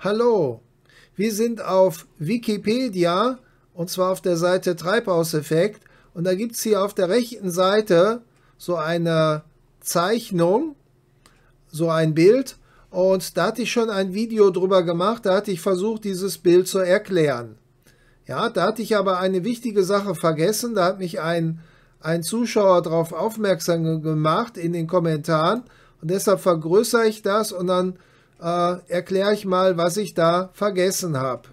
Hallo, wir sind auf Wikipedia und zwar auf der Seite Treibhauseffekt und da gibt es hier auf der rechten Seite so eine Zeichnung, so ein Bild und da hatte ich schon ein Video drüber gemacht, da hatte ich versucht, dieses Bild zu erklären. Ja, da hatte ich aber eine wichtige Sache vergessen, da hat mich ein, ein Zuschauer darauf aufmerksam gemacht in den Kommentaren und deshalb vergrößere ich das und dann äh, erkläre ich mal, was ich da vergessen habe.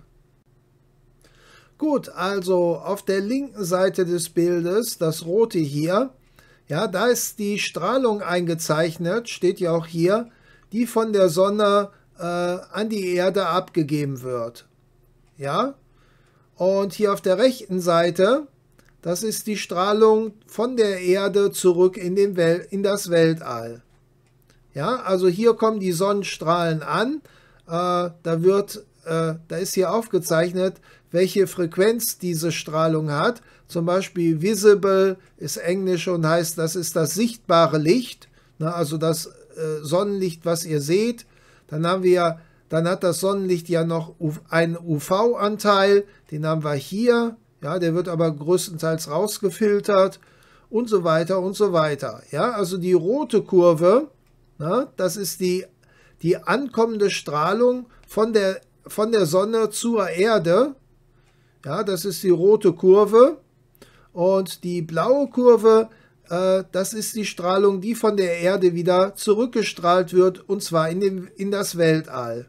Gut, also auf der linken Seite des Bildes, das rote hier, ja, da ist die Strahlung eingezeichnet, steht ja auch hier, die von der Sonne äh, an die Erde abgegeben wird. Ja, und hier auf der rechten Seite, das ist die Strahlung von der Erde zurück in, in das Weltall. Ja, also hier kommen die Sonnenstrahlen an. Äh, da wird, äh, da ist hier aufgezeichnet, welche Frequenz diese Strahlung hat. Zum Beispiel visible ist Englisch und heißt, das ist das sichtbare Licht, ne, also das äh, Sonnenlicht, was ihr seht. Dann haben wir ja, dann hat das Sonnenlicht ja noch einen UV-Anteil, den haben wir hier, ja, der wird aber größtenteils rausgefiltert und so weiter und so weiter. Ja, also die rote Kurve, na, ne? das ist die, die ankommende Strahlung von der, von der Sonne zur Erde. Ja, das ist die rote Kurve. Und die blaue Kurve, äh, das ist die Strahlung, die von der Erde wieder zurückgestrahlt wird, und zwar in, dem, in das Weltall.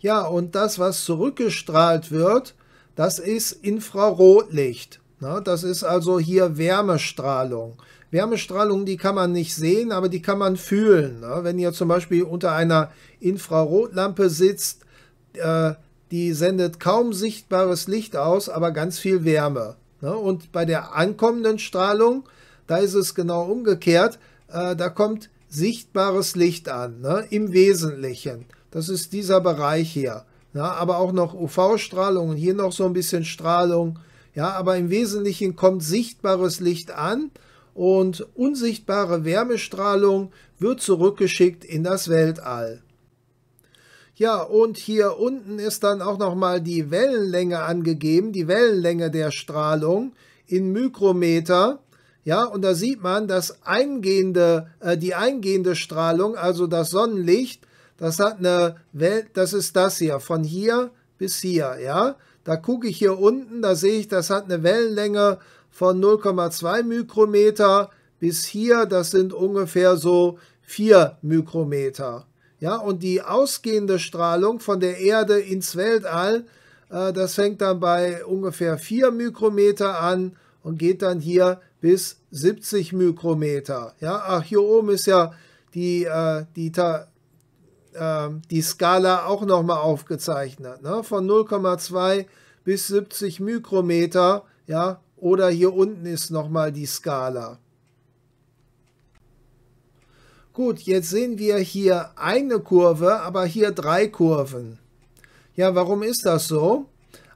Ja, und das, was zurückgestrahlt wird, das ist Infrarotlicht. Na, ne? das ist also hier Wärmestrahlung. Wärmestrahlung, die kann man nicht sehen, aber die kann man fühlen. Ne? Wenn ihr zum Beispiel unter einer Infrarotlampe sitzt, äh, die sendet kaum sichtbares Licht aus, aber ganz viel Wärme. Ne? Und bei der ankommenden Strahlung, da ist es genau umgekehrt, äh, da kommt sichtbares Licht an, ne? im Wesentlichen. Das ist dieser Bereich hier. Aber auch noch UV-Strahlung und hier noch so ein bisschen Strahlung. Ja, aber im Wesentlichen kommt sichtbares Licht an und unsichtbare Wärmestrahlung wird zurückgeschickt in das Weltall. Ja, und hier unten ist dann auch nochmal die Wellenlänge angegeben, die Wellenlänge der Strahlung in Mikrometer. Ja, und da sieht man, dass eingehende, äh, die eingehende Strahlung, also das Sonnenlicht, das hat eine Welt, das ist das hier, von hier bis hier, ja. Da gucke ich hier unten, da sehe ich, das hat eine Wellenlänge von 0,2 Mikrometer bis hier, das sind ungefähr so 4 Mikrometer. Ja, und die ausgehende Strahlung von der Erde ins Weltall, äh, das fängt dann bei ungefähr 4 Mikrometer an und geht dann hier bis 70 Mikrometer. Ja, ach, hier oben ist ja die, äh, die, äh, die Skala auch nochmal aufgezeichnet. Ne? Von 0,2 bis 70 Mikrometer, ja, oder hier unten ist nochmal die Skala. Gut, jetzt sehen wir hier eine Kurve, aber hier drei Kurven. Ja, warum ist das so?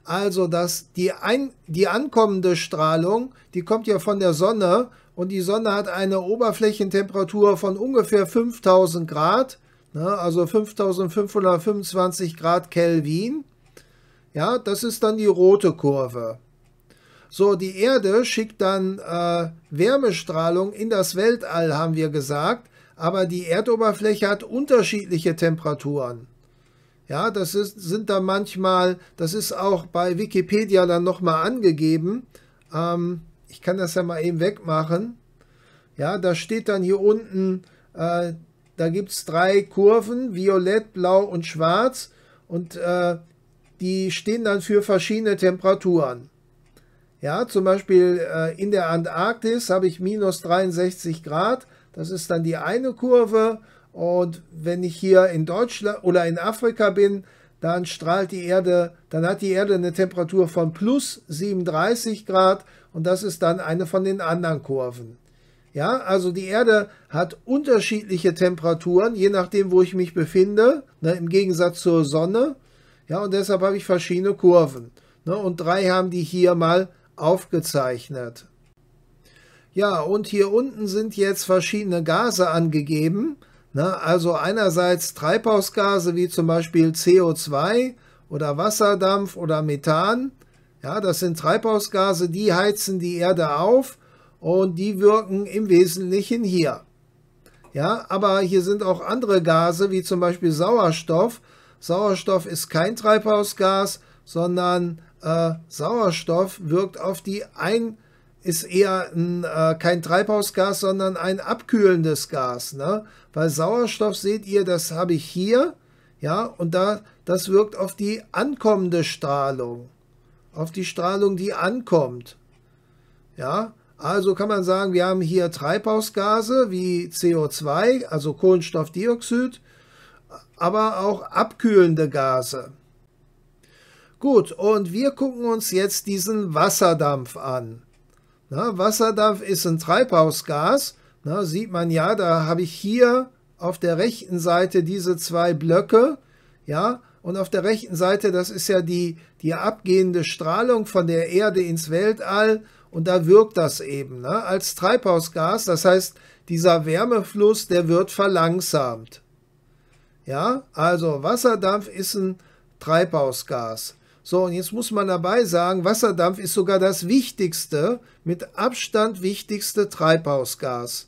Also, dass die, ein, die ankommende Strahlung, die kommt ja von der Sonne und die Sonne hat eine Oberflächentemperatur von ungefähr 5000 Grad, ne, also 5525 Grad Kelvin. Ja, das ist dann die rote Kurve. So, die Erde schickt dann äh, Wärmestrahlung in das Weltall, haben wir gesagt, aber die Erdoberfläche hat unterschiedliche Temperaturen. Ja, das ist, sind da manchmal, das ist auch bei Wikipedia dann nochmal angegeben. Ähm, ich kann das ja mal eben wegmachen. Ja, da steht dann hier unten, äh, da gibt es drei Kurven, violett, blau und schwarz. Und äh, die stehen dann für verschiedene Temperaturen. Ja, zum Beispiel äh, in der Antarktis habe ich minus 63 Grad. Das ist dann die eine Kurve. Und wenn ich hier in Deutschland oder in Afrika bin, dann strahlt die Erde, dann hat die Erde eine Temperatur von plus 37 Grad und das ist dann eine von den anderen Kurven. Ja, also die Erde hat unterschiedliche Temperaturen, je nachdem, wo ich mich befinde, ne, im Gegensatz zur Sonne. Ja, und deshalb habe ich verschiedene Kurven. Ne, und drei haben die hier mal aufgezeichnet. Ja, und hier unten sind jetzt verschiedene Gase angegeben. Ne? Also einerseits Treibhausgase wie zum Beispiel CO2 oder Wasserdampf oder Methan. Ja, das sind Treibhausgase, die heizen die Erde auf und die wirken im Wesentlichen hier. Ja, aber hier sind auch andere Gase wie zum Beispiel Sauerstoff. Sauerstoff ist kein Treibhausgas, sondern äh, Sauerstoff wirkt auf die ein ist eher ein, äh, kein Treibhausgas, sondern ein abkühlendes Gas. Ne? Weil Sauerstoff seht ihr, das habe ich hier, ja, und da das wirkt auf die ankommende Strahlung, auf die Strahlung, die ankommt. Ja, also kann man sagen, wir haben hier Treibhausgase wie CO2, also Kohlenstoffdioxid, aber auch abkühlende Gase. Gut, und wir gucken uns jetzt diesen Wasserdampf an. Na, Wasserdampf ist ein Treibhausgas. Na, sieht man ja, da habe ich hier auf der rechten Seite diese zwei Blöcke. Ja, und auf der rechten Seite, das ist ja die, die abgehende Strahlung von der Erde ins Weltall. Und da wirkt das eben ne, als Treibhausgas. Das heißt, dieser Wärmefluss, der wird verlangsamt. Ja, also Wasserdampf ist ein Treibhausgas. So, und jetzt muss man dabei sagen, Wasserdampf ist sogar das wichtigste, mit Abstand wichtigste Treibhausgas.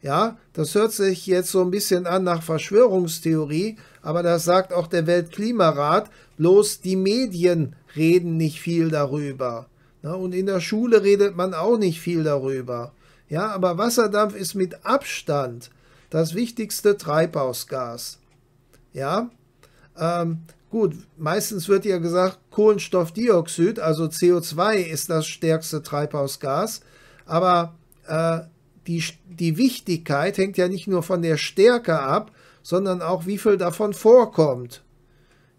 Ja, das hört sich jetzt so ein bisschen an nach Verschwörungstheorie, aber das sagt auch der Weltklimarat, bloß die Medien reden nicht viel darüber. Ja, und in der Schule redet man auch nicht viel darüber. Ja, aber Wasserdampf ist mit Abstand das wichtigste Treibhausgas. Ja, ähm, Gut, meistens wird ja gesagt, Kohlenstoffdioxid, also CO2 ist das stärkste Treibhausgas, aber äh, die, die Wichtigkeit hängt ja nicht nur von der Stärke ab, sondern auch wie viel davon vorkommt.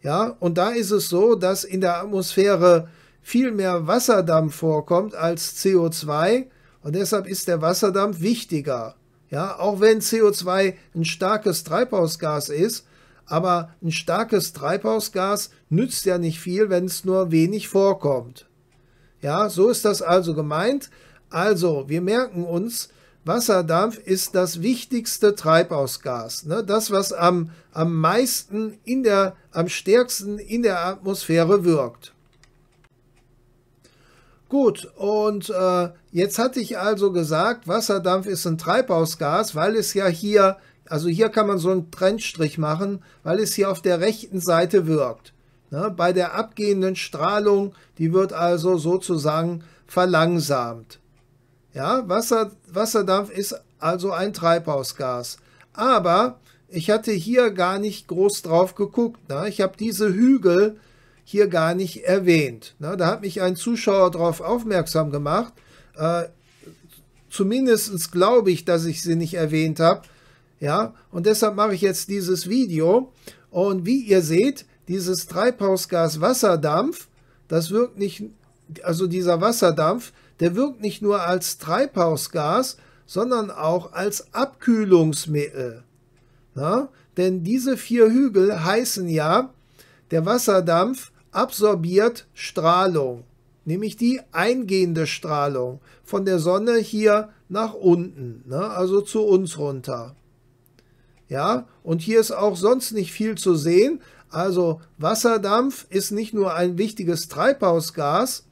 Ja, und da ist es so, dass in der Atmosphäre viel mehr Wasserdampf vorkommt als CO2 und deshalb ist der Wasserdampf wichtiger. Ja, auch wenn CO2 ein starkes Treibhausgas ist, aber ein starkes Treibhausgas nützt ja nicht viel, wenn es nur wenig vorkommt. Ja, so ist das also gemeint. Also, wir merken uns, Wasserdampf ist das wichtigste Treibhausgas. Ne? Das, was am, am meisten, in der, am stärksten in der Atmosphäre wirkt. Gut, und äh, jetzt hatte ich also gesagt, Wasserdampf ist ein Treibhausgas, weil es ja hier also hier kann man so einen Trendstrich machen, weil es hier auf der rechten Seite wirkt. Ne, bei der abgehenden Strahlung, die wird also sozusagen verlangsamt. Ja, Wasser, Wasserdampf ist also ein Treibhausgas. Aber ich hatte hier gar nicht groß drauf geguckt. Ne? Ich habe diese Hügel hier gar nicht erwähnt. Ne? Da hat mich ein Zuschauer darauf aufmerksam gemacht. Äh, zumindest glaube ich, dass ich sie nicht erwähnt habe. Ja, und deshalb mache ich jetzt dieses Video. Und wie ihr seht, dieses Treibhausgas Wasserdampf, das wirkt nicht, also dieser Wasserdampf, der wirkt nicht nur als Treibhausgas, sondern auch als Abkühlungsmittel. Ja, denn diese vier Hügel heißen ja, der Wasserdampf absorbiert Strahlung, nämlich die eingehende Strahlung von der Sonne hier nach unten, ne, also zu uns runter. Ja, und hier ist auch sonst nicht viel zu sehen. Also Wasserdampf ist nicht nur ein wichtiges Treibhausgas,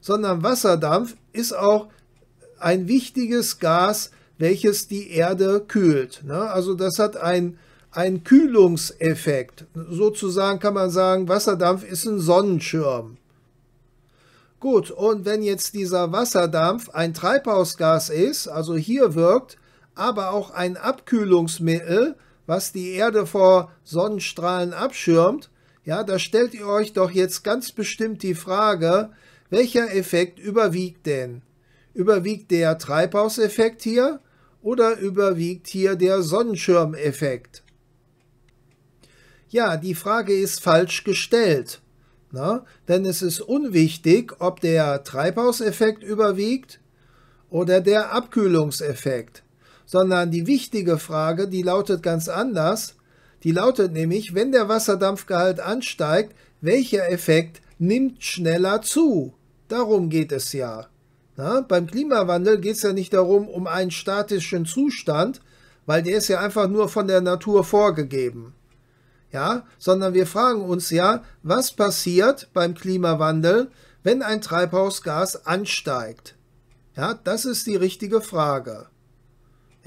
sondern Wasserdampf ist auch ein wichtiges Gas, welches die Erde kühlt. Ne? Also das hat einen Kühlungseffekt. Sozusagen kann man sagen, Wasserdampf ist ein Sonnenschirm. Gut, und wenn jetzt dieser Wasserdampf ein Treibhausgas ist, also hier wirkt, aber auch ein Abkühlungsmittel, was die Erde vor Sonnenstrahlen abschirmt, ja, da stellt ihr euch doch jetzt ganz bestimmt die Frage, welcher Effekt überwiegt denn? Überwiegt der Treibhauseffekt hier oder überwiegt hier der Sonnenschirmeffekt? Ja, die Frage ist falsch gestellt. Na? Ne? Denn es ist unwichtig, ob der Treibhauseffekt überwiegt oder der Abkühlungseffekt sondern die wichtige Frage, die lautet ganz anders. Die lautet nämlich, wenn der Wasserdampfgehalt ansteigt, welcher Effekt nimmt schneller zu? Darum geht es ja. Na, beim Klimawandel geht es ja nicht darum, um einen statischen Zustand, weil der ist ja einfach nur von der Natur vorgegeben. Ja, sondern wir fragen uns ja, was passiert beim Klimawandel, wenn ein Treibhausgas ansteigt? Ja, das ist die richtige Frage.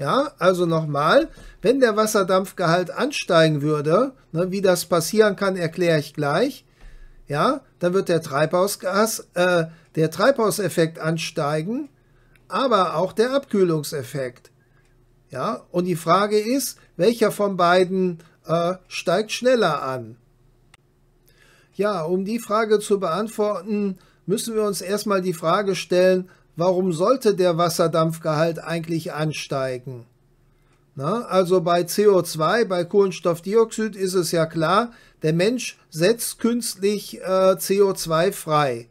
Ja, also nochmal, wenn der Wasserdampfgehalt ansteigen würde, ne, wie das passieren kann, erkläre ich gleich. Ja, dann wird der Treibhausgas, äh, der Treibhauseffekt ansteigen, aber auch der Abkühlungseffekt. Ja, und die Frage ist, welcher von beiden äh, steigt schneller an? Ja, um die Frage zu beantworten, müssen wir uns erstmal die Frage stellen, warum sollte der Wasserdampfgehalt eigentlich ansteigen? Na, also bei CO2, bei Kohlenstoffdioxid ist es ja klar, der Mensch setzt künstlich äh, CO2 frei.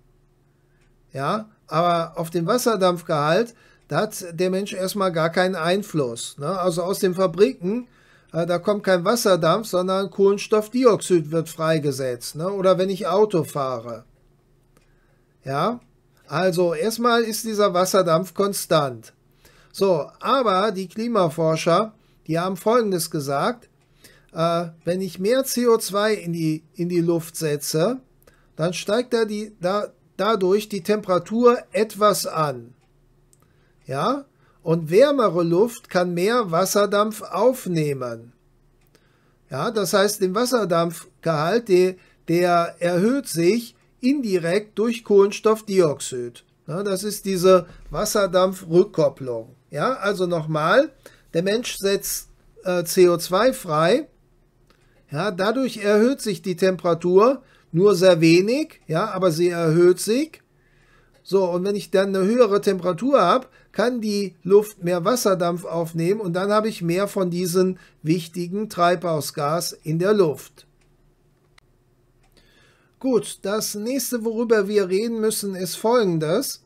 Ja, aber auf den Wasserdampfgehalt, da hat der Mensch erstmal gar keinen Einfluss. Ne? Also aus den Fabriken, äh, da kommt kein Wasserdampf, sondern Kohlenstoffdioxid wird freigesetzt. Ne? Oder wenn ich Auto fahre. Ja, also erstmal ist dieser Wasserdampf konstant. So, aber die Klimaforscher, die haben Folgendes gesagt. Äh, wenn ich mehr CO2 in die, in die Luft setze, dann steigt da die, da, dadurch die Temperatur etwas an. Ja, und wärmere Luft kann mehr Wasserdampf aufnehmen. Ja, das heißt, den Wasserdampfgehalt, der, der erhöht sich, indirekt durch Kohlenstoffdioxid. Ja, das ist diese Wasserdampfrückkopplung. Ja, also nochmal, der Mensch setzt äh, CO2 frei. Ja, dadurch erhöht sich die Temperatur nur sehr wenig, ja, aber sie erhöht sich. So, und wenn ich dann eine höhere Temperatur habe, kann die Luft mehr Wasserdampf aufnehmen und dann habe ich mehr von diesem wichtigen Treibhausgas in der Luft. Gut, das nächste, worüber wir reden müssen, ist folgendes.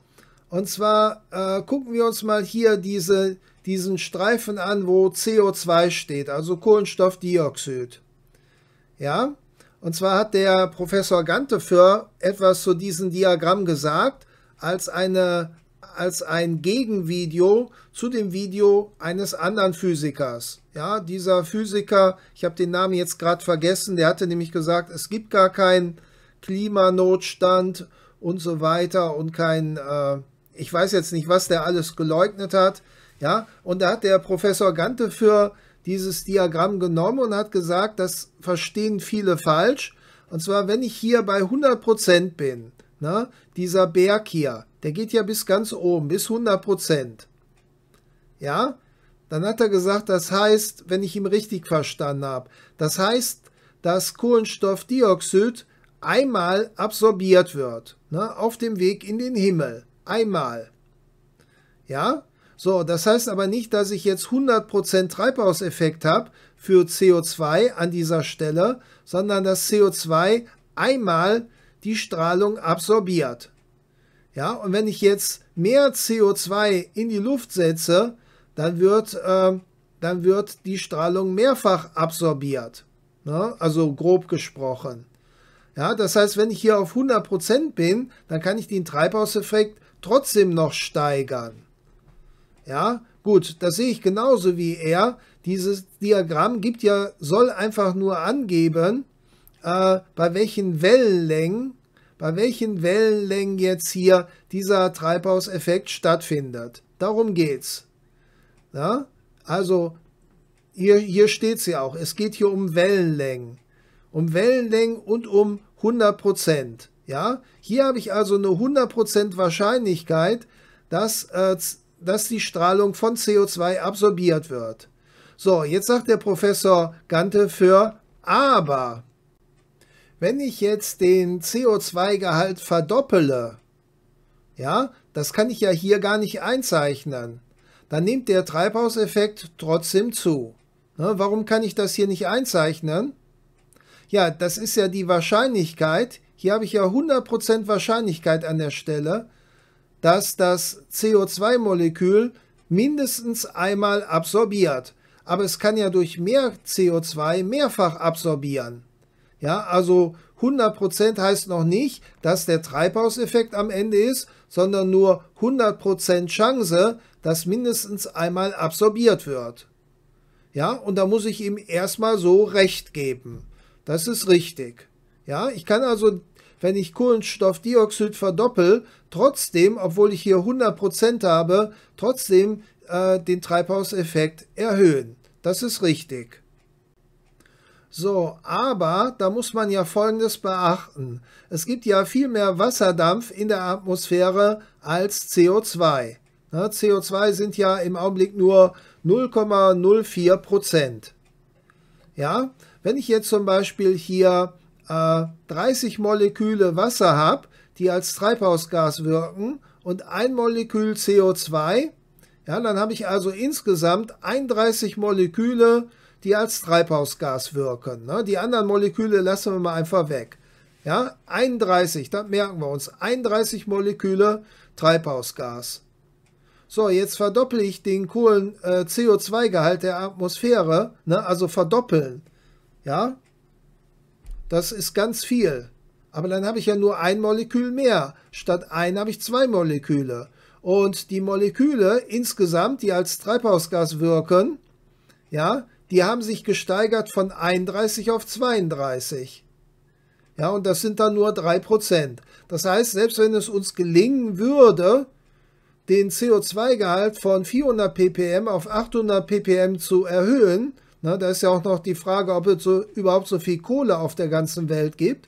Und zwar äh, gucken wir uns mal hier diese, diesen Streifen an, wo CO2 steht, also Kohlenstoffdioxid. Ja, und zwar hat der Professor Gante für etwas zu diesem Diagramm gesagt, als, eine, als ein Gegenvideo zu dem Video eines anderen Physikers. Ja, dieser Physiker, ich habe den Namen jetzt gerade vergessen, der hatte nämlich gesagt, es gibt gar keinen Klimanotstand und so weiter und kein, äh, ich weiß jetzt nicht, was der alles geleugnet hat. Ja, und da hat der Professor Gante für dieses Diagramm genommen und hat gesagt, das verstehen viele falsch. Und zwar, wenn ich hier bei 100% Prozent bin, na, ne, dieser Berg hier, der geht ja bis ganz oben, bis 100%. Prozent. Ja, dann hat er gesagt, das heißt, wenn ich ihn richtig verstanden habe, das heißt, dass Kohlenstoffdioxid einmal absorbiert wird, ne, auf dem Weg in den Himmel. Einmal. Ja? So, das heißt aber nicht, dass ich jetzt 100% Treibhauseffekt habe für CO2 an dieser Stelle, sondern dass CO2 einmal die Strahlung absorbiert. Ja, und wenn ich jetzt mehr CO2 in die Luft setze, dann wird, äh, dann wird die Strahlung mehrfach absorbiert. Ne? Also grob gesprochen. Ja, das heißt, wenn ich hier auf 100% bin, dann kann ich den Treibhauseffekt trotzdem noch steigern. Ja, gut, das sehe ich genauso wie er. Dieses Diagramm gibt ja, soll einfach nur angeben, äh, bei welchen Wellenlängen, bei welchen Wellenlängen jetzt hier dieser Treibhauseffekt stattfindet. Darum geht's. Ja? Also hier, hier steht es ja auch, es geht hier um Wellenlängen. Um Wellenlängen und um 100%. Ja, hier habe ich also eine 100% Wahrscheinlichkeit, dass, äh, dass die Strahlung von CO2 absorbiert wird. So, jetzt sagt der Professor Gante für aber. Wenn ich jetzt den CO2-Gehalt verdoppele, ja, das kann ich ja hier gar nicht einzeichnen, dann nimmt der Treibhauseffekt trotzdem zu. Ne, warum kann ich das hier nicht einzeichnen? Ja, das ist ja die Wahrscheinlichkeit. Hier habe ich ja 100% Wahrscheinlichkeit an der Stelle, dass das CO2-Molekül mindestens einmal absorbiert. Aber es kann ja durch mehr CO2 mehrfach absorbieren. Ja, also 100% heißt noch nicht, dass der Treibhauseffekt am Ende ist, sondern nur 100% Chance, dass mindestens einmal absorbiert wird. Ja, und da muss ich ihm erstmal so recht geben. Das ist richtig. Ja, ich kann also, wenn ich Kohlenstoffdioxid verdoppel, trotzdem, obwohl ich hier 100% habe, trotzdem äh, den Treibhauseffekt erhöhen. Das ist richtig. So, aber da muss man ja Folgendes beachten. Es gibt ja viel mehr Wasserdampf in der Atmosphäre als CO2. Ja, CO2 sind ja im Augenblick nur 0,04 Prozent. Ja, wenn ich jetzt zum Beispiel hier äh, 30 Moleküle Wasser habe, die als Treibhausgas wirken und ein Molekül CO2, ja, dann habe ich also insgesamt 31 Moleküle, die als Treibhausgas wirken. Ne? Die anderen Moleküle lassen wir mal einfach weg. Ja, 31, da merken wir uns, 31 Moleküle Treibhausgas. So, jetzt verdopple ich den Kohlen äh, CO2-Gehalt der Atmosphäre, ne? also verdoppeln. Ja, das ist ganz viel. Aber dann habe ich ja nur ein Molekül mehr. Statt ein habe ich zwei Moleküle. Und die Moleküle insgesamt, die als Treibhausgas wirken, ja, die haben sich gesteigert von 31 auf 32. Ja, und das sind dann nur 3%. Das heißt, selbst wenn es uns gelingen würde, den CO2-Gehalt von 400 ppm auf 800 ppm zu erhöhen, na, ne, da ist ja auch noch die Frage, ob es so, überhaupt so viel Kohle auf der ganzen Welt gibt.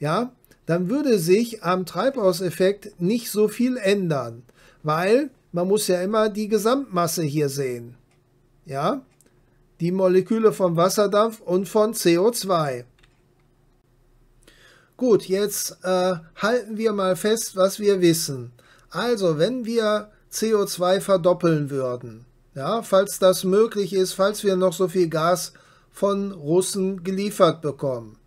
Ja, dann würde sich am Treibhauseffekt nicht so viel ändern, weil man muss ja immer die Gesamtmasse hier sehen. Ja, die Moleküle von Wasserdampf und von CO2. Gut, jetzt äh, halten wir mal fest, was wir wissen. Also, wenn wir CO2 verdoppeln würden, ja, falls das möglich ist, falls wir noch so viel Gas von Russen geliefert bekommen.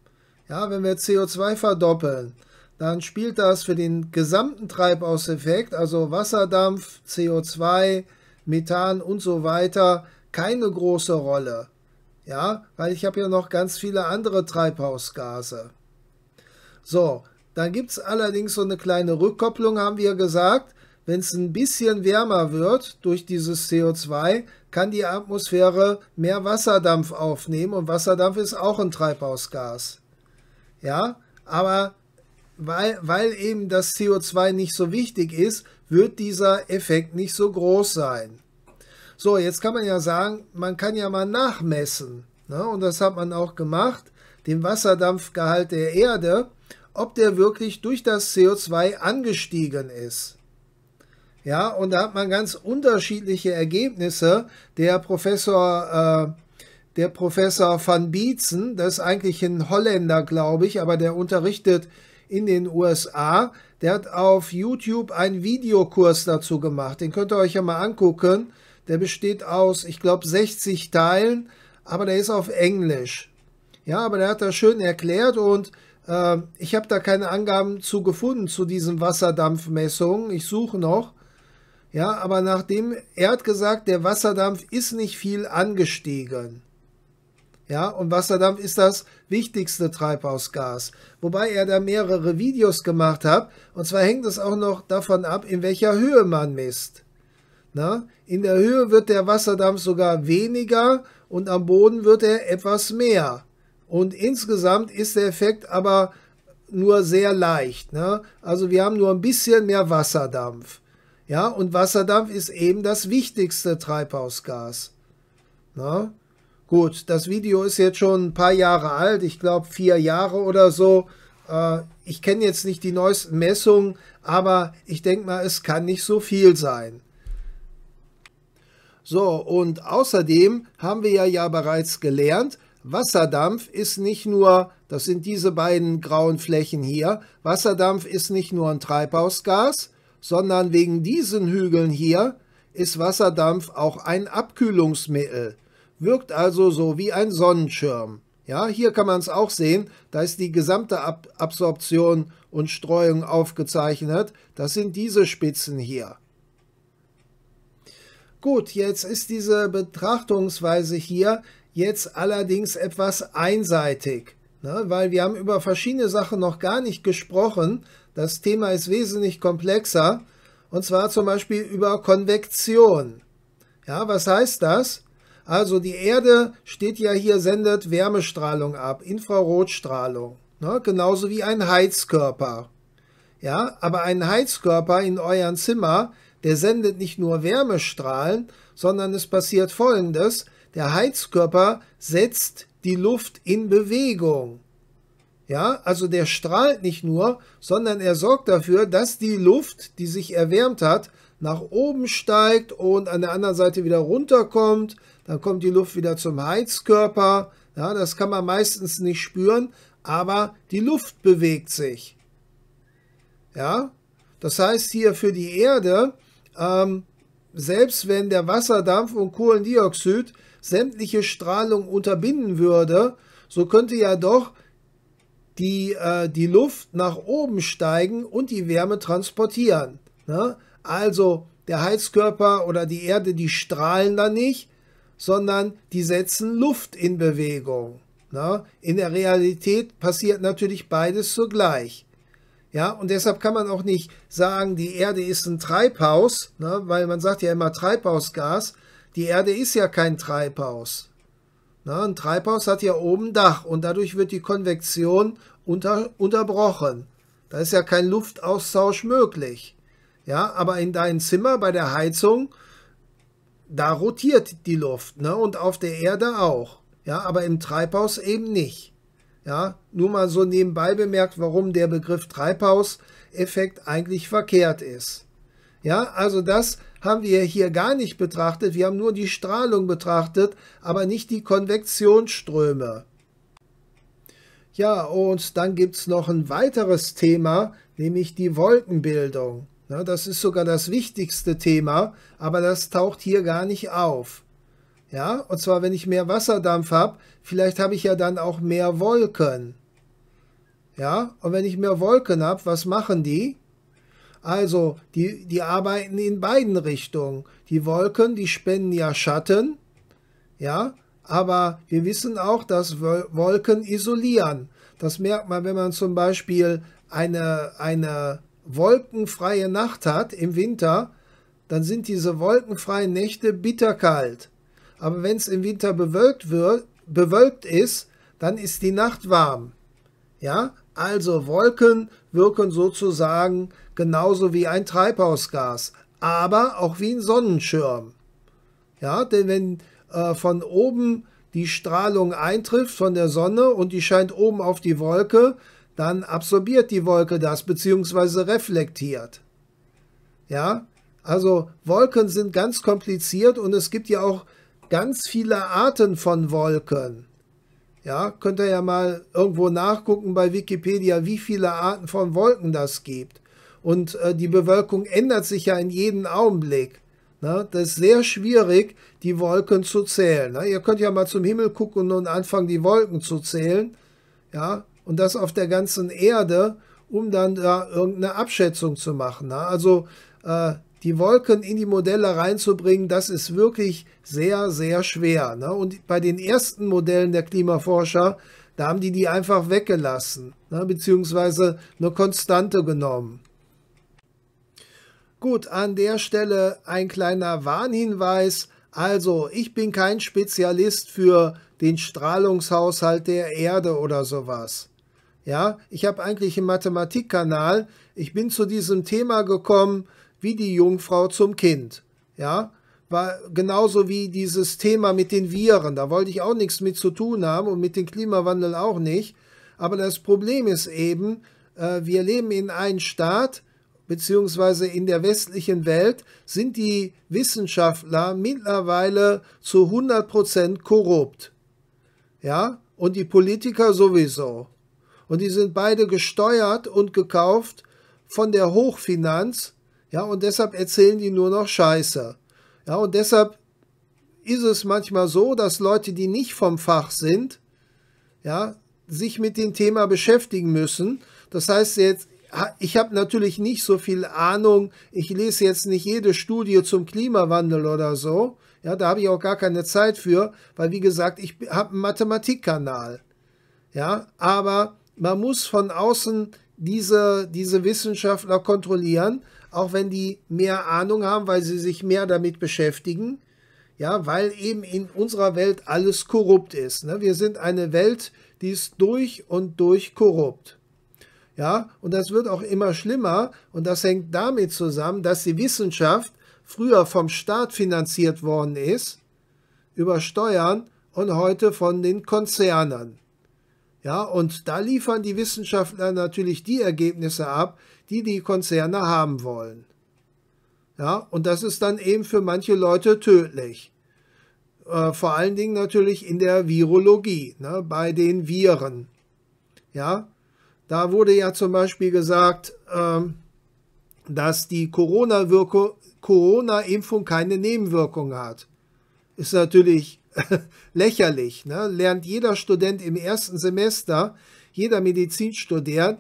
Ja, wenn wir CO2 verdoppeln, dann spielt das für den gesamten Treibhauseffekt, also Wasserdampf, CO2, Methan und so weiter, keine große Rolle. Ja, weil ich habe ja noch ganz viele andere Treibhausgase. So, dann gibt es allerdings so eine kleine Rückkopplung, haben wir gesagt. Wenn es ein bisschen wärmer wird durch dieses CO2, kann die Atmosphäre mehr Wasserdampf aufnehmen und Wasserdampf ist auch ein Treibhausgas. Ja, aber weil, weil eben das CO2 nicht so wichtig ist, wird dieser Effekt nicht so groß sein. So, jetzt kann man ja sagen, man kann ja mal nachmessen. Ne? Und das hat man auch gemacht, den Wasserdampfgehalt der Erde, ob der wirklich durch das CO2 angestiegen ist. Ja, und da hat man ganz unterschiedliche Ergebnisse. Der Professor, äh, der Professor van Bietzen, das ist eigentlich ein Holländer, glaube ich, aber der unterrichtet in den USA. Der hat auf YouTube einen Videokurs dazu gemacht. Den könnt ihr euch ja mal angucken. Der besteht aus, ich glaube, 60 Teilen, aber der ist auf Englisch. Ja, aber der hat das schön erklärt und äh, ich habe da keine Angaben zu gefunden zu diesen Wasserdampfmessungen. Ich suche noch. Ja, aber nachdem er hat gesagt, der Wasserdampf ist nicht viel angestiegen. Ja, und Wasserdampf ist das wichtigste Treibhausgas. Wobei er da mehrere Videos gemacht hat. Und zwar hängt es auch noch davon ab, in welcher Höhe man misst. Na, in der Höhe wird der Wasserdampf sogar weniger und am Boden wird er etwas mehr. Und insgesamt ist der Effekt aber nur sehr leicht. Ne? Also wir haben nur ein bisschen mehr Wasserdampf. Ja, und Wasserdampf ist eben das wichtigste Treibhausgas. Na? Gut, das Video ist jetzt schon ein paar Jahre alt, ich glaube vier Jahre oder so. Äh, ich kenne jetzt nicht die neuesten Messungen, aber ich denke mal, es kann nicht so viel sein. So, und außerdem haben wir ja, ja bereits gelernt, Wasserdampf ist nicht nur, das sind diese beiden grauen Flächen hier, Wasserdampf ist nicht nur ein Treibhausgas, sondern wegen diesen Hügeln hier ist Wasserdampf auch ein Abkühlungsmittel, wirkt also so wie ein Sonnenschirm. Ja, hier kann man es auch sehen, da ist die gesamte Ab Absorption und Streuung aufgezeichnet. Das sind diese Spitzen hier. Gut, jetzt ist diese Betrachtungsweise hier jetzt allerdings etwas einseitig ne? weil wir haben über verschiedene Sachen noch gar nicht gesprochen. Das Thema ist wesentlich komplexer und zwar zum Beispiel über Konvektion. Ja, was heißt das? Also die Erde steht ja hier, sendet Wärmestrahlung ab, Infrarotstrahlung, ne? genauso wie ein Heizkörper. Ja, aber ein Heizkörper in eurem Zimmer, der sendet nicht nur Wärmestrahlen, sondern es passiert Folgendes. Der Heizkörper setzt die Luft in Bewegung. Ja, also der strahlt nicht nur, sondern er sorgt dafür, dass die Luft, die sich erwärmt hat, nach oben steigt und an der anderen Seite wieder runterkommt. Dann kommt die Luft wieder zum Heizkörper. Ja, das kann man meistens nicht spüren, aber die Luft bewegt sich. Ja, das heißt hier für die Erde, ähm, selbst wenn der Wasserdampf und Kohlendioxid sämtliche Strahlung unterbinden würde, so könnte ja doch die, äh, die Luft nach oben steigen und die Wärme transportieren. Ne? Also der Heizkörper oder die Erde, die strahlen da nicht, sondern die setzen Luft in Bewegung. Ne? In der Realität passiert natürlich beides zugleich. Ja, und deshalb kann man auch nicht sagen, die Erde ist ein Treibhaus, ne? weil man sagt ja immer Treibhausgas. Die Erde ist ja kein Treibhaus. Na, ein Treibhaus hat ja oben Dach und dadurch wird die Konvektion unter, unterbrochen. Da ist ja kein Luftaustausch möglich. Ja, aber in deinem Zimmer bei der Heizung, da rotiert die Luft, ne? Und auf der Erde auch. Ja, aber im Treibhaus eben nicht. Ja, nur mal so nebenbei bemerkt, warum der Begriff Treibhauseffekt eigentlich verkehrt ist. Ja, also das haben wir hier gar nicht betrachtet. Wir haben nur die Strahlung betrachtet, aber nicht die Konvektionsströme. Ja, und dann gibt es noch ein weiteres Thema, nämlich die Wolkenbildung. das ist sogar das wichtigste Thema, aber das taucht hier gar nicht auf. Ja, und zwar, wenn ich mehr Wasserdampf habe, vielleicht habe ich ja dann auch mehr Wolken. Ja, und wenn ich mehr Wolken habe, was machen die? Also die, die arbeiten in beiden Richtungen. Die Wolken, die spenden ja Schatten, ja, aber wir wissen auch, dass Wolken isolieren. Das merkt man, wenn man zum Beispiel eine, eine wolkenfreie Nacht hat im Winter, dann sind diese wolkenfreien Nächte bitterkalt. Aber wenn es im Winter bewölkt, wird, bewölkt ist, dann ist die Nacht warm. Ja, also Wolken wirken sozusagen genauso wie ein Treibhausgas, aber auch wie ein Sonnenschirm. Ja, denn wenn äh, von oben die Strahlung eintrifft von der Sonne und die scheint oben auf die Wolke, dann absorbiert die Wolke das bzw. reflektiert. Ja, also Wolken sind ganz kompliziert und es gibt ja auch ganz viele Arten von Wolken. Ja, könnt ihr ja mal irgendwo nachgucken bei Wikipedia, wie viele Arten von Wolken das gibt. Und äh, die Bewölkung ändert sich ja in jedem Augenblick. Ne? Das ist sehr schwierig, die Wolken zu zählen. Ne? Ihr könnt ja mal zum Himmel gucken und anfangen, die Wolken zu zählen. Ja, und das auf der ganzen Erde, um dann da irgendeine Abschätzung zu machen. Ne? Also äh, die Wolken in die Modelle reinzubringen, das ist wirklich sehr, sehr schwer. Ne? Und bei den ersten Modellen der Klimaforscher, da haben die die einfach weggelassen, ne? beziehungsweise eine Konstante genommen. Gut, an der Stelle ein kleiner Warnhinweis. Also, ich bin kein Spezialist für den Strahlungshaushalt der Erde oder sowas. Ja, ich habe eigentlich einen Mathematikkanal. Ich bin zu diesem Thema gekommen, wie die Jungfrau zum Kind. Ja, war genauso wie dieses Thema mit den Viren. Da wollte ich auch nichts mit zu tun haben und mit dem Klimawandel auch nicht. Aber das Problem ist eben, äh, wir leben in einem Staat, beziehungsweise in der westlichen Welt, sind die Wissenschaftler mittlerweile zu 100% korrupt. Ja, und die Politiker sowieso. Und die sind beide gesteuert und gekauft von der Hochfinanz, ja, und deshalb erzählen die nur noch Scheiße. Ja, und deshalb ist es manchmal so, dass Leute, die nicht vom Fach sind, ja, sich mit dem Thema beschäftigen müssen. Das heißt jetzt, ich habe natürlich nicht so viel Ahnung, ich lese jetzt nicht jede Studie zum Klimawandel oder so. Ja, da habe ich auch gar keine Zeit für, weil wie gesagt, ich habe einen Mathematikkanal. Ja, aber man muss von außen diese, diese Wissenschaftler kontrollieren, auch wenn die mehr Ahnung haben, weil sie sich mehr damit beschäftigen. Ja, weil eben in unserer Welt alles korrupt ist. Ne? Wir sind eine Welt, die ist durch und durch korrupt. Ja, und das wird auch immer schlimmer und das hängt damit zusammen, dass die Wissenschaft früher vom Staat finanziert worden ist, über Steuern und heute von den Konzernen. Ja, und da liefern die Wissenschaftler natürlich die Ergebnisse ab, die die Konzerne haben wollen. Ja, und das ist dann eben für manche Leute tödlich. Äh, vor allen Dingen natürlich in der Virologie, ne, bei den Viren. Ja, da wurde ja zum Beispiel gesagt, ähm, dass die Corona-Impfung Corona keine Nebenwirkungen hat. Ist natürlich lächerlich. Ne? Lernt jeder Student im ersten Semester, jeder Medizinstudent,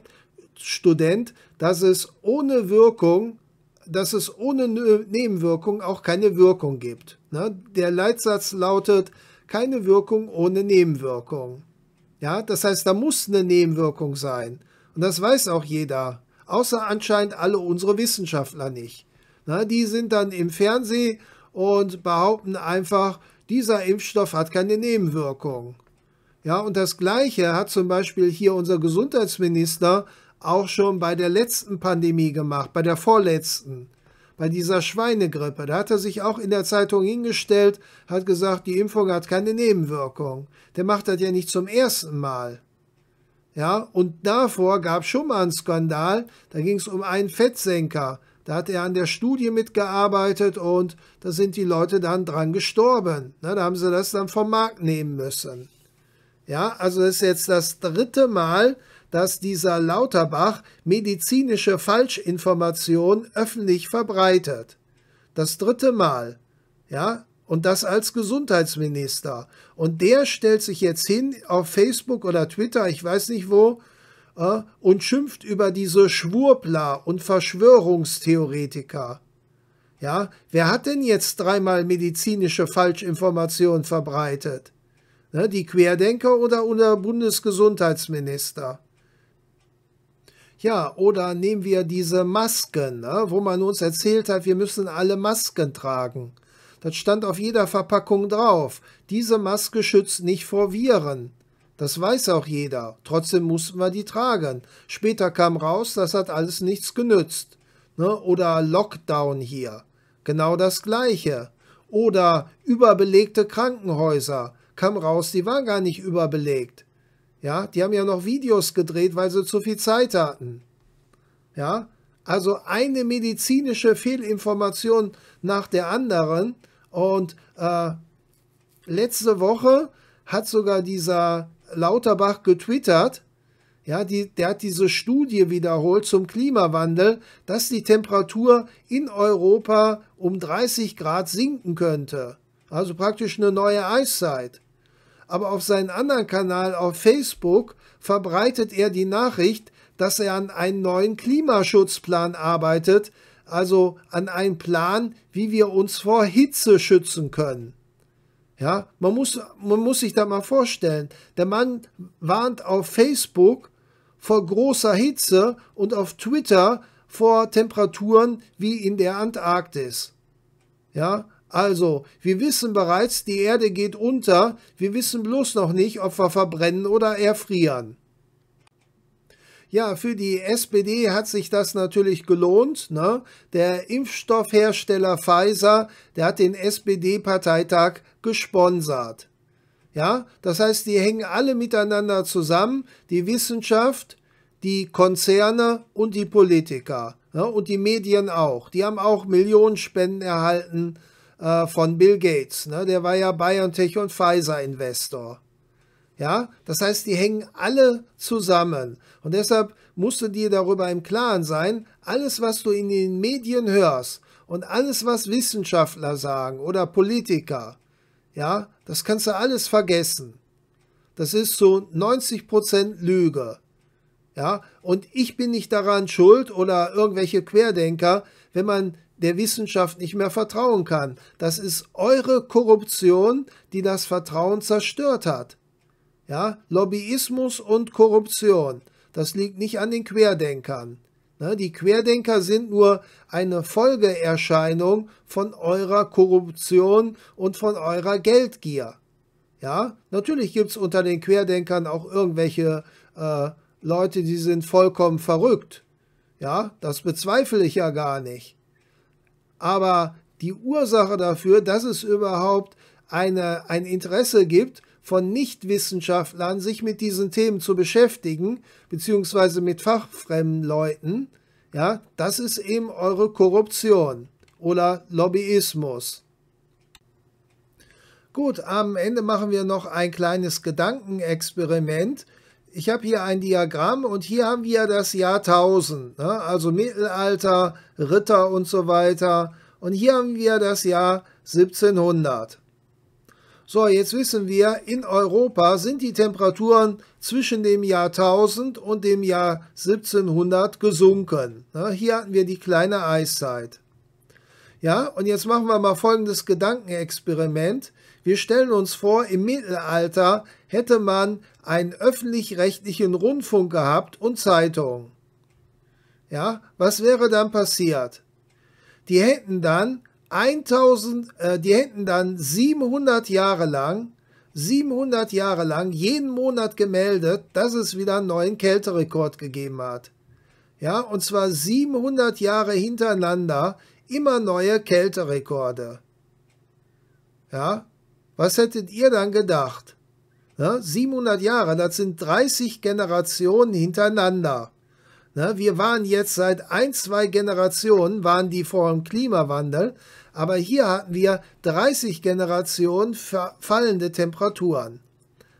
Student, dass es ohne Wirkung, dass es ohne Nebenwirkung auch keine Wirkung gibt. Ne? Der Leitsatz lautet, keine Wirkung ohne Nebenwirkung. Ja, das heißt, da muss eine Nebenwirkung sein. Und das weiß auch jeder. Außer anscheinend alle unsere Wissenschaftler nicht. Na, ne? die sind dann im Fernsehen und behaupten einfach, dieser Impfstoff hat keine Nebenwirkungen. Ja, und das Gleiche hat zum Beispiel hier unser Gesundheitsminister auch schon bei der letzten Pandemie gemacht, bei der vorletzten, bei dieser Schweinegrippe. Da hat er sich auch in der Zeitung hingestellt, hat gesagt, die Impfung hat keine Nebenwirkungen. Der macht das ja nicht zum ersten Mal. Ja, und davor gab es schon mal einen Skandal, da ging es um einen Fettsenker. Da hat er an der Studie mitgearbeitet und da sind die Leute dann dran gestorben. Na, da haben sie das dann vom Markt nehmen müssen. Ja, also ist jetzt das dritte Mal, dass dieser Lauterbach medizinische Falschinformationen öffentlich verbreitet. Das dritte Mal. Ja, und das als Gesundheitsminister. Und der stellt sich jetzt hin auf Facebook oder Twitter, ich weiß nicht wo, äh, und schimpft über diese Schwurbler und Verschwörungstheoretiker. Ja, wer hat denn jetzt dreimal medizinische Falschinformationen verbreitet? Ne, die Querdenker oder unser Bundesgesundheitsminister? Ja, oder nehmen wir diese Masken, ne, wo man uns erzählt hat, wir müssen alle Masken tragen. Das stand auf jeder Verpackung drauf. Diese Maske schützt nicht vor Viren. Das weiß auch jeder. Trotzdem mussten wir die tragen. Später kam raus, das hat alles nichts genützt. Ne? Oder Lockdown hier. Genau das gleiche. Oder überbelegte Krankenhäuser. Kam raus, die waren gar nicht überbelegt. Ja, die haben ja noch Videos gedreht, weil sie zu viel Zeit hatten. Ja, also eine medizinische Fehlinformation nach der anderen. Und äh, letzte Woche hat sogar dieser Lauterbach getwittert, ja, die, der hat diese Studie wiederholt zum Klimawandel, dass die Temperatur in Europa um 30 Grad sinken könnte. Also praktisch eine neue Eiszeit. Aber auf seinen anderen Kanal auf Facebook verbreitet er die Nachricht, dass er an einem neuen Klimaschutzplan arbeitet, also an einem Plan, wie wir uns vor Hitze schützen können. Ja, man muss, man muss sich da mal vorstellen, der Mann warnt auf Facebook vor großer Hitze und auf Twitter vor Temperaturen wie in der Antarktis. Ja, also, wir wissen bereits, die Erde geht unter, wir wissen bloß noch nicht, ob wir verbrennen oder erfrieren. Ja, für die SPD hat sich das natürlich gelohnt. Ne? Der Impfstoffhersteller Pfizer, der hat den SPD-Parteitag gesponsert. Ja, das heißt, die hängen alle miteinander zusammen, die Wissenschaft, die Konzerne und die Politiker ne? und die Medien auch. Die haben auch Millionenspenden erhalten äh, von Bill Gates. Ne? Der war ja BioNTech und Pfizer-Investor. Ja, das heißt, die hängen alle zusammen. Und deshalb musst du dir darüber im Klaren sein, alles, was du in den Medien hörst und alles, was Wissenschaftler sagen oder Politiker, ja, das kannst du alles vergessen. Das ist zu 90% Lüge. Ja, und ich bin nicht daran schuld oder irgendwelche Querdenker, wenn man der Wissenschaft nicht mehr vertrauen kann. Das ist eure Korruption, die das Vertrauen zerstört hat. Ja, Lobbyismus und Korruption. Das liegt nicht an den Querdenkern. Ne? Die Querdenker sind nur eine Folgeerscheinung von eurer Korruption und von eurer Geldgier. Ja, natürlich gibt es unter den Querdenkern auch irgendwelche äh, Leute, die sind vollkommen verrückt. Ja, das bezweifle ich ja gar nicht. Aber die Ursache dafür, dass es überhaupt eine, ein Interesse gibt, von Nichtwissenschaftlern, sich mit diesen Themen zu beschäftigen, beziehungsweise mit fachfremden Leuten, ja, das ist eben eure Korruption oder Lobbyismus. Gut, am Ende machen wir noch ein kleines Gedankenexperiment. Ich habe hier ein Diagramm und hier haben wir das Jahr 1000, ne? also Mittelalter, Ritter und so weiter. Und hier haben wir das Jahr 1700. So, jetzt wissen wir, in Europa sind die Temperaturen zwischen dem Jahr 1000 und dem Jahr 1700 gesunken. hier hatten wir die kleine Eiszeit. Ja, und jetzt machen wir mal folgendes Gedankenexperiment. Wir stellen uns vor, im Mittelalter hätte man einen öffentlich-rechtlichen Rundfunk gehabt und Zeitungen. Ja, was wäre dann passiert? Die hätten dann 1000, äh, die hätten dann 700 Jahre lang, 700 Jahre lang jeden Monat gemeldet, dass es wieder einen neuen Kälterekord gegeben hat. Ja, und zwar 700 Jahre hintereinander immer neue Kälterekorde. Ja, was hättet ihr dann gedacht? Ja, 700 Jahre, das sind 30 Generationen hintereinander. Na, wir waren jetzt seit ein, zwei Generationen, waren die vor dem Klimawandel. Aber hier hatten wir 30 Generationen fallende Temperaturen.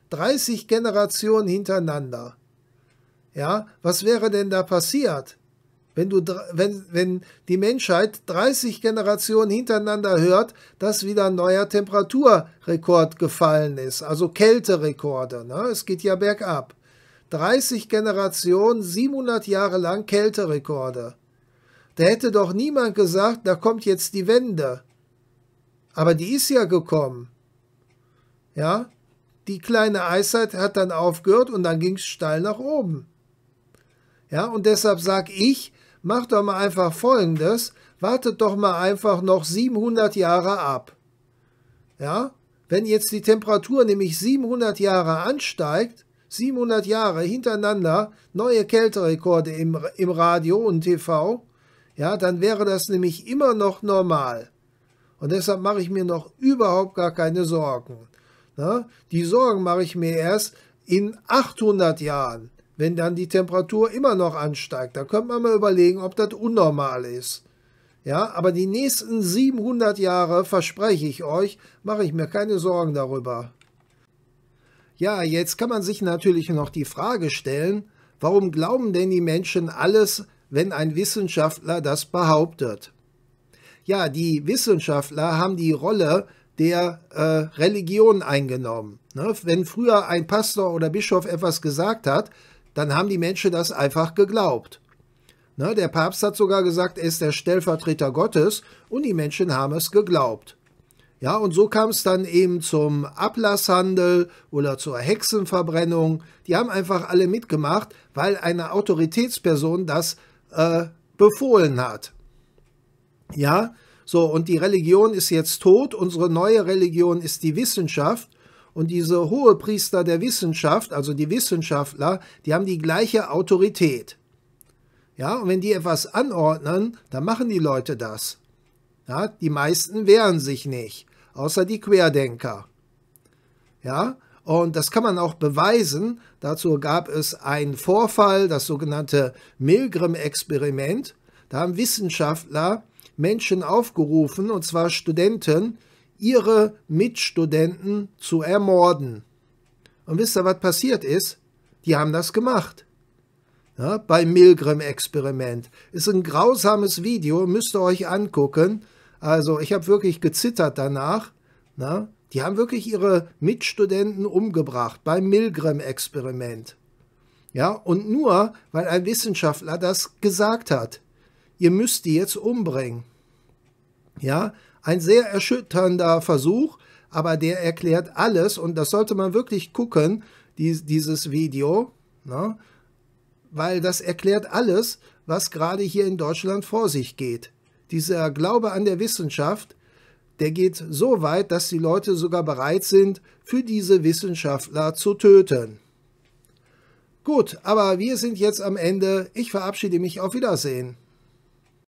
30 Generationen hintereinander. Ja, was wäre denn da passiert? Wenn, du, wenn, wenn die Menschheit 30 Generationen hintereinander hört, dass wieder ein neuer Temperaturrekord gefallen ist, also Kälterekorde. Ne? Es geht ja bergab. 30 Generationen, 700 Jahre lang Kälterekorde. Da hätte doch niemand gesagt, da kommt jetzt die Wende. Aber die ist ja gekommen. Ja, die kleine Eiszeit hat dann aufgehört und dann ging es steil nach oben. Ja, und deshalb sage ich, macht doch mal einfach Folgendes, wartet doch mal einfach noch 700 Jahre ab. Ja, wenn jetzt die Temperatur nämlich 700 Jahre ansteigt, 700 Jahre hintereinander neue Kälterekorde im, im Radio und TV, ja, dann wäre das nämlich immer noch normal. Und deshalb mache ich mir noch überhaupt gar keine Sorgen. Na, ne? die Sorgen mache ich mir erst in 800 Jahren, wenn dann die Temperatur immer noch ansteigt. Da könnte man mal überlegen, ob das unnormal ist. Ja, aber die nächsten 700 Jahre, verspreche ich euch, mache ich mir keine Sorgen darüber. Ja, jetzt kann man sich natürlich noch die Frage stellen, warum glauben denn die Menschen alles, wenn ein Wissenschaftler das behauptet. Ja, die Wissenschaftler haben die Rolle der äh, Religion eingenommen. Ne? Wenn früher ein Pastor oder Bischof etwas gesagt hat, dann haben die Menschen das einfach geglaubt. Ne? Der Papst hat sogar gesagt, er ist der Stellvertreter Gottes und die Menschen haben es geglaubt. Ja, und so kam es dann eben zum Ablasshandel oder zur Hexenverbrennung. Die haben einfach alle mitgemacht, weil eine Autoritätsperson das äh, befohlen hat. Ja, so, und die Religion ist jetzt tot, unsere neue Religion ist die Wissenschaft. Und diese Hohepriester der Wissenschaft, also die Wissenschaftler, die haben die gleiche Autorität. Ja, und wenn die etwas anordnen, dann machen die Leute das. Ja, die meisten wehren sich nicht, außer die Querdenker. Ja, und das kann man auch beweisen. Dazu gab es einen Vorfall, das sogenannte Milgram-Experiment. Da haben Wissenschaftler Menschen aufgerufen, und zwar Studenten, ihre Mitstudenten zu ermorden. Und wisst ihr, was passiert ist? Die haben das gemacht. Ja, beim Milgram-Experiment. Ist ein grausames Video, müsst ihr euch angucken. Also ich habe wirklich gezittert danach. Na? Die haben wirklich ihre Mitstudenten umgebracht beim Milgram-Experiment. Ja, und nur, weil ein Wissenschaftler das gesagt hat. Ihr müsst die jetzt umbringen. Ja, ein sehr erschütternder Versuch, aber der erklärt alles und das sollte man wirklich gucken, dies, dieses Video, ne? weil das erklärt alles, was gerade hier in Deutschland vor sich geht. Dieser Glaube an der Wissenschaft, der geht so weit, dass die Leute sogar bereit sind, für diese Wissenschaftler zu töten. Gut, aber wir sind jetzt am Ende. Ich verabschiede mich. Auf Wiedersehen.